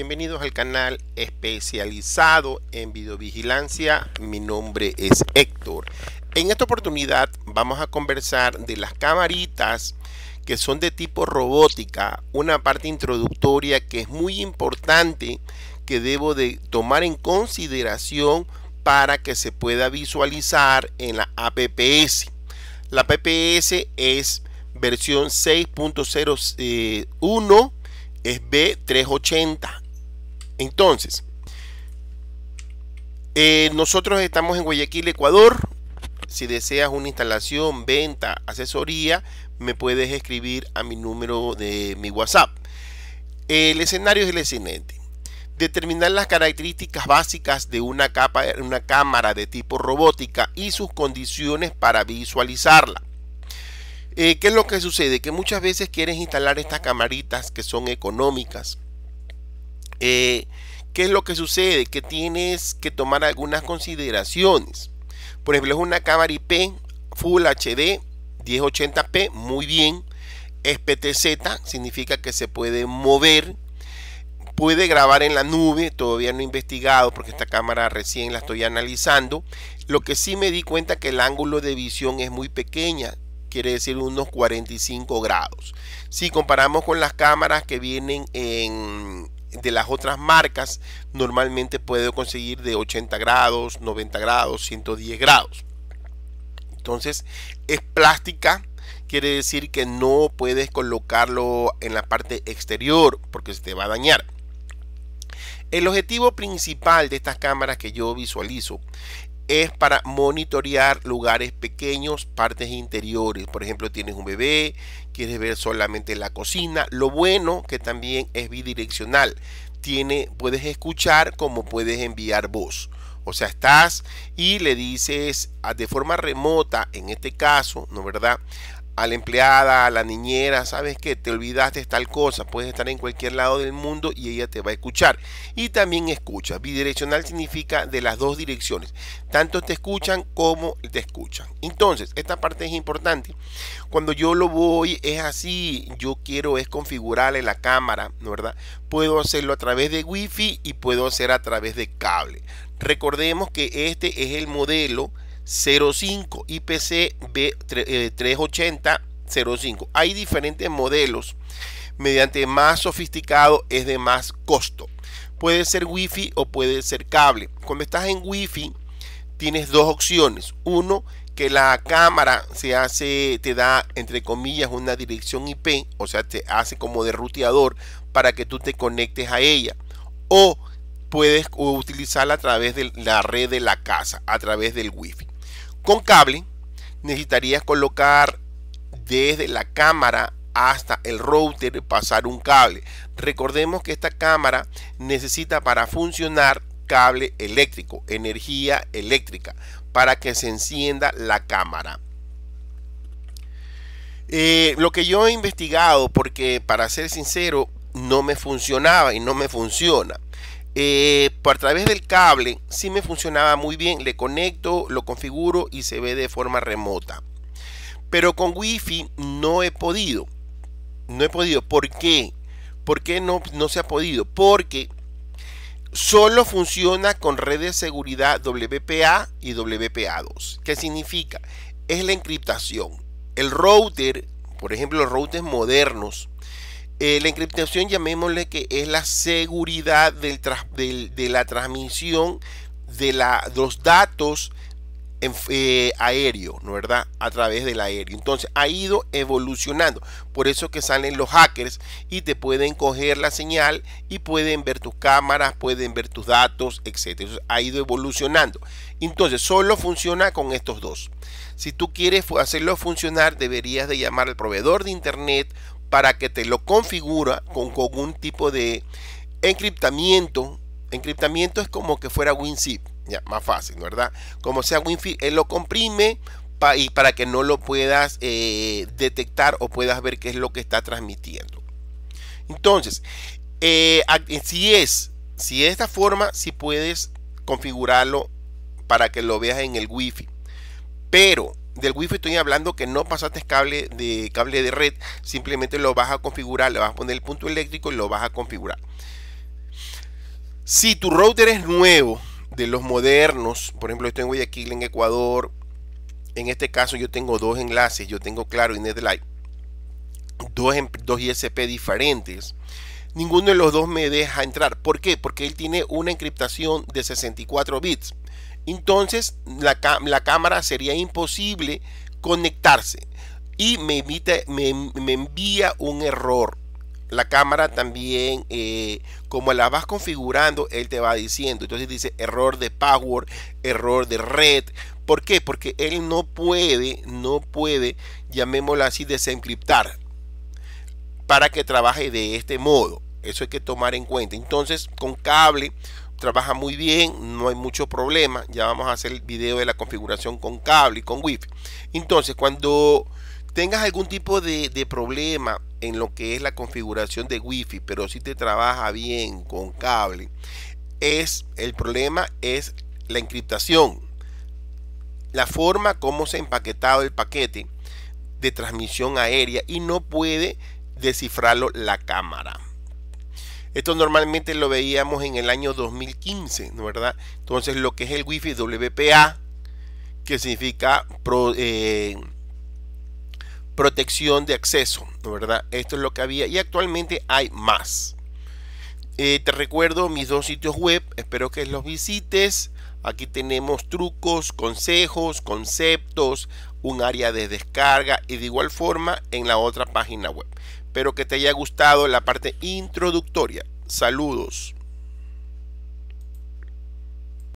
bienvenidos al canal especializado en videovigilancia. Mi nombre es Héctor. En esta oportunidad vamos a conversar de las camaritas que son de tipo robótica, una parte introductoria que es muy importante que debo de tomar en consideración para que se pueda visualizar en la APPS. La APPS es versión 6.01 eh, es B380. Entonces, eh, nosotros estamos en Guayaquil, Ecuador. Si deseas una instalación, venta, asesoría, me puedes escribir a mi número de mi WhatsApp. El escenario es el siguiente. Determinar las características básicas de una, capa, una cámara de tipo robótica y sus condiciones para visualizarla. Eh, ¿Qué es lo que sucede? Que muchas veces quieres instalar estas camaritas que son económicas, eh, ¿Qué es lo que sucede? Que tienes que tomar algunas consideraciones. Por ejemplo, es una cámara IP Full HD 1080p, muy bien. Es PTZ, significa que se puede mover. Puede grabar en la nube, todavía no he investigado porque esta cámara recién la estoy analizando. Lo que sí me di cuenta que el ángulo de visión es muy pequeña, quiere decir unos 45 grados. Si comparamos con las cámaras que vienen en de las otras marcas normalmente puedo conseguir de 80 grados, 90 grados, 110 grados. Entonces es plástica, quiere decir que no puedes colocarlo en la parte exterior porque se te va a dañar. El objetivo principal de estas cámaras que yo visualizo es para monitorear lugares pequeños, partes interiores. Por ejemplo, tienes un bebé, quieres ver solamente la cocina. Lo bueno que también es bidireccional. Tiene, puedes escuchar como puedes enviar voz. O sea, estás y le dices de forma remota, en este caso, ¿no verdad? a la empleada, a la niñera, sabes que te olvidaste tal cosa, puedes estar en cualquier lado del mundo y ella te va a escuchar. Y también escucha, bidireccional significa de las dos direcciones, tanto te escuchan como te escuchan. Entonces, esta parte es importante. Cuando yo lo voy es así, yo quiero es configurarle la cámara, ¿no verdad? Puedo hacerlo a través de wifi y puedo hacer a través de cable. Recordemos que este es el modelo 05 IPC B380-05. Hay diferentes modelos. Mediante más sofisticado es de más costo. Puede ser wifi o puede ser cable. Cuando estás en wifi tienes dos opciones. Uno, que la cámara se hace, te da entre comillas una dirección IP, o sea, te hace como de ruteador para que tú te conectes a ella. O puedes utilizarla a través de la red de la casa, a través del wifi. Con cable necesitarías colocar desde la cámara hasta el router pasar un cable. Recordemos que esta cámara necesita para funcionar cable eléctrico, energía eléctrica, para que se encienda la cámara. Eh, lo que yo he investigado, porque para ser sincero, no me funcionaba y no me funciona. Eh, por a través del cable sí me funcionaba muy bien. Le conecto, lo configuro y se ve de forma remota. Pero con Wi-Fi no he podido. No he podido. ¿Por qué? ¿Por qué no, no se ha podido? Porque solo funciona con redes de seguridad WPA y WPA2. ¿Qué significa? Es la encriptación. El router, por ejemplo, los routers modernos, eh, la encriptación llamémosle que es la seguridad de la transmisión de los datos aéreos, eh, aéreo, ¿no verdad? A través del aéreo. Entonces ha ido evolucionando. Por eso que salen los hackers y te pueden coger la señal y pueden ver tus cámaras, pueden ver tus datos, etc. ha ido evolucionando. Entonces solo funciona con estos dos. Si tú quieres hacerlo funcionar, deberías de llamar al proveedor de internet para que te lo configura con, algún tipo de encriptamiento. Encriptamiento es como que fuera WinZip, ya, más fácil, ¿verdad? Como sea wifi él lo comprime y para que no lo puedas eh, detectar o puedas ver qué es lo que está transmitiendo. Entonces, eh, si es, si de esta forma, si puedes configurarlo para que lo veas en el Wi-Fi. Pero del wifi estoy hablando que no pasaste cable de cable de red simplemente lo vas a configurar le vas a poner el punto eléctrico y lo vas a configurar si tu router es nuevo de los modernos por ejemplo yo estoy en en Ecuador en este caso yo tengo dos enlaces yo tengo claro y Netlight dos, em, dos ISP diferentes ninguno de los dos me deja entrar ¿por qué? porque él tiene una encriptación de 64 bits entonces la, cámara sería imposible conectarse y me, me, me envía un error la cámara también, eh, como la vas configurando, él te va diciendo. Entonces dice error de power error de red. ¿Por qué? Porque él no puede, no puede, llamémoslo así, desencriptar para que trabaje de este modo. Eso hay que tomar en cuenta. Entonces, con cable trabaja muy bien, no hay mucho problema. Ya vamos a hacer el video de la configuración con cable y con wifi. Entonces, cuando tengas algún tipo de, problema en lo que es la configuración de wifi, pero si te trabaja bien con cable, es el problema es la encriptación. La forma como se ha empaquetado el paquete de transmisión aérea y no puede descifrarlo la cámara. Esto normalmente lo veíamos en el año 2015, ¿no verdad? Entonces lo que es el Wi-Fi WPA, que significa eh, protección de acceso, verdad? Esto es lo que había y actualmente hay más. Eh, te recuerdo mis dos sitios web, espero que los visites. Aquí tenemos trucos, consejos, conceptos, un área de descarga y de igual forma en la otra página web. Espero que te haya gustado la parte introductoria. Saludos.